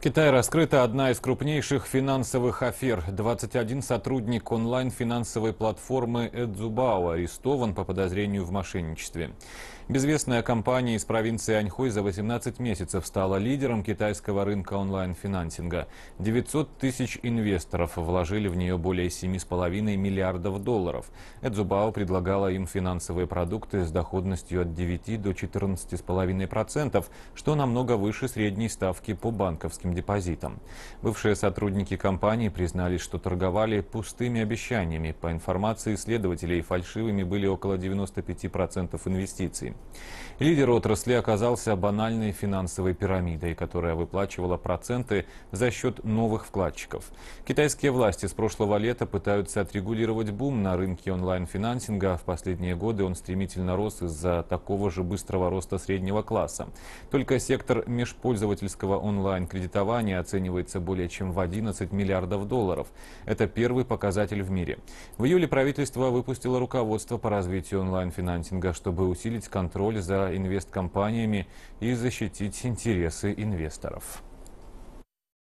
В Китае раскрыта одна из крупнейших финансовых афер. 21 сотрудник онлайн-финансовой платформы Эдзубао арестован по подозрению в мошенничестве. Безвестная компания из провинции Аньхой за 18 месяцев стала лидером китайского рынка онлайн-финансинга. 900 тысяч инвесторов вложили в нее более 7,5 миллиардов долларов. Эдзубао предлагала им финансовые продукты с доходностью от 9 до 14,5%, что намного выше средней ставки по банковским банковским депозитам. Бывшие сотрудники компании признались, что торговали пустыми обещаниями. По информации следователей, фальшивыми были около 95% инвестиций. Лидер отрасли оказался банальной финансовой пирамидой, которая выплачивала проценты за счет новых вкладчиков. Китайские власти с прошлого лета пытаются отрегулировать бум на рынке онлайн-финансинга. В последние годы он стремительно рос из-за такого же быстрого роста среднего класса. Только сектор межпользовательского онлайн-кредитования кредитования оценивается более чем в 11 миллиардов долларов. Это первый показатель в мире. В июле правительство выпустило руководство по развитию онлайн-финансинга, чтобы усилить контроль за инвесткомпаниями и защитить интересы инвесторов.